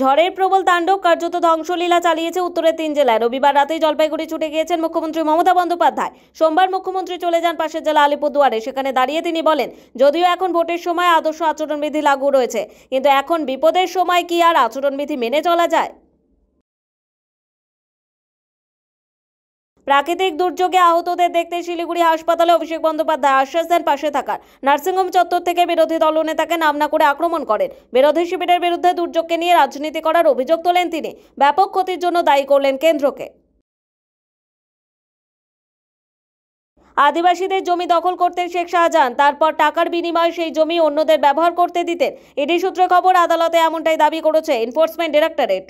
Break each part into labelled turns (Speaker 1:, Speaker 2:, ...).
Speaker 1: ঝড়ের প্রবল তাণ্ডব কার্যত ধ্বংসলীলা চালিয়েছে উত্তরের তিন জেলায় রবিবার রাতেই জলপাইগুড়ি ছুটে গিয়েছেন মুখ্যমন্ত্রী মমতা বন্দ্যোপাধ্যায় সোমবার মুখ্যমন্ত্রী চলে যান পাশের জেলা আলিপুরদুয়ারে সেখানে দাঁড়িয়ে তিনি বলেন যদিও এখন ভোটের সময় আদর্শ আচরণবিধি লাগু রয়েছে কিন্তু এখন বিপদের সময় কি আর আচরণবিধি মেনে চলা যায় প্রাকৃতিক দুর্যোগে আহতদের দেখতে শিলিগুড়ি হাসপাতালে অভিষেক বন্দ্যোপাধ্যায় আশ্বাস দেন পাশে থাকার নার্সিংহোম চত্বর থেকে বিরোধী দলনেতাকে নামনা করে আক্রমণ করেন বিরোধী শিবিরের বিরুদ্ধে দুর্যোগকে নিয়ে রাজনীতি করার অভিযোগ তোলেন তিনি ব্যাপক ক্ষতির জন্য দায়ী করলেন কেন্দ্রকে আদিবাসীদের জমি দখল করতেন শেখ শাহজাহান তারপর টাকার বিনিময়ে সেই জমি অন্যদের ব্যবহার করতে দিতেন এটি সূত্রে খবর আদালতে এমনটাই দাবি করেছে এনফোর্সমেন্ট ডিরেক্টরেট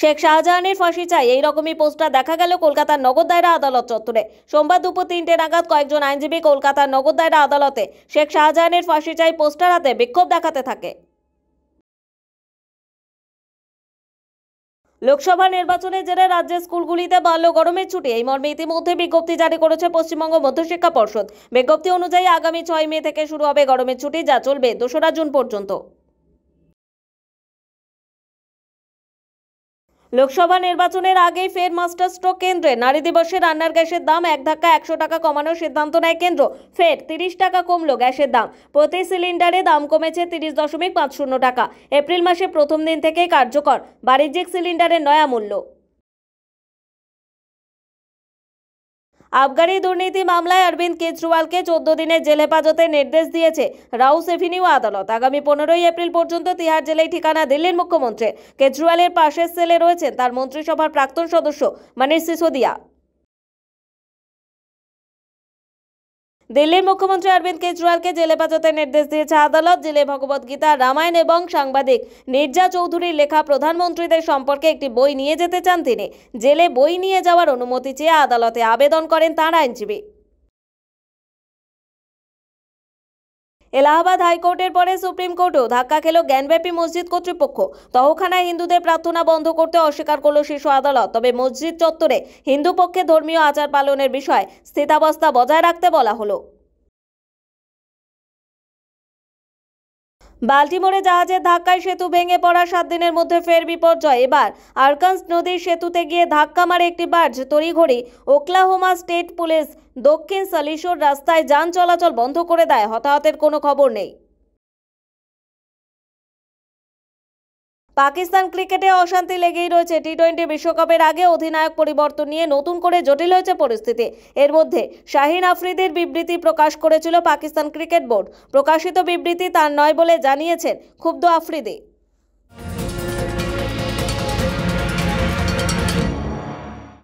Speaker 1: শেখ শাহজাহানের ফাঁসি চাই এই রকমই পোস্টার দেখা গেল কলকাতার নগর দায়রা আদালত চত্বরে সোমবার দুপুর তিনটে নাগাদ কয়েকজন আইনজীবী কলকাতার নগর দায়রা আদালতে শেখ শাহজাহানের ফাঁসি চাই পোস্টার হাতে বিক্ষোভ দেখাতে থাকে লোকসভা নির্বাচনের জেরে রাজ্যের স্কুলগুলিতে বাল্য গরমের ছুটি এই মর্মে ইতিমধ্যে বিজ্ঞপ্তি জারি করেছে পশ্চিমবঙ্গ মধ্যশিক্ষা পর্ষদ বিজ্ঞপ্তি অনুযায়ী আগামী ছয় মে থেকে শুরু হবে গরমের ছুটি যা চলবে দোসরা জুন পর্যন্ত লোকসভা নির্বাচনের আগেই ফের মাস্টার স্ট্রোক কেন্দ্রে নারী দিবসে রান্নার গ্যাসের দাম এক ধাক্কা একশো টাকা কমানোর সিদ্ধান্ত নেয় কেন্দ্র ফের তিরিশ টাকা কমলো গ্যাসের দাম প্রতি সিলিন্ডারে দাম কমেছে তিরিশ দশমিক পাঁচ শূন্য টাকা এপ্রিল মাসে প্রথম দিন থেকেই কার্যকর বাণিজ্যিক সিলিন্ডারের নয়া মূল্য আবগারি দুর্নীতি মামলায় অরবিন্দ কেজরিওয়ালকে চোদ্দ দিনের জেল হেফাজতের নির্দেশ দিয়েছে রাউস এভিনিউ আদালত আগামী পনেরোই এপ্রিল পর্যন্ত তিহার জেলায় ঠিকানা দিল্লির মুখ্যমন্ত্রী কেজরিওয়ালের পাশের সেলে রয়েছেন তার মন্ত্রিসভার প্রাক্তন সদস্য মানির সিসোদিয়া দিল্লির মুখ্যমন্ত্রী অরবিন্দ কেজরিওয়ালকে জেলে পাঠাতে নির্দেশ দিয়েছে আদালত জেলে ভগবদ্গীতা রামায়ণ এবং সাংবাদিক নির্জা চৌধুরীর লেখা প্রধানমন্ত্রীদের সম্পর্কে একটি বই নিয়ে যেতে চান তিনি জেলে বই নিয়ে যাওয়ার অনুমতি চেয়ে আদালতে আবেদন করেন তাঁর আইনজীবী এলাহাবাদ হাইকোর্টের পরে সুপ্রিম কোর্টেও ধাক্কা খেল জ্ঞানব্যাপী মসজিদ কর্তৃপক্ষ তহখানায় হিন্দুদের প্রার্থনা বন্ধ করতে অস্বীকার করল শীর্ষ আদালত তবে মসজিদ চত্বরে হিন্দু পক্ষে ধর্মীয় আচার পালনের বিষয়ে স্থিতাবস্থা বজায় রাখতে বলা হলো বাল্টিমোরে জাহাজের ধাক্কায় সেতু ভেঙে পড়া সাত দিনের মধ্যে ফের বিপর্যয় এবার আরকান্স নদীর সেতুতে গিয়ে ধাক্কা মারে একটি বার্জ তড়িঘড়ি ওকলাহোমা স্টেট পুলিশ দক্ষিণ সালিশোর রাস্তায় যান চলাচল বন্ধ করে দেয় হতাহতের কোনো খবর নেই পাকিস্তান ক্রিকেটে অশান্তি লেগেই রয়েছে টি টোয়েন্টি বিশ্বকাপের আগে অধিনায়ক পরিবর্তন নিয়ে নতুন করে জটিল হয়েছে পরিস্থিতি এর মধ্যে শাহিন আফ্রিদির বিবৃতি প্রকাশ করেছিল পাকিস্তান ক্রিকেট বোর্ড প্রকাশিত বিবৃতি তার নয় বলে জানিয়েছেন ক্ষুব্ধ আফ্রিদি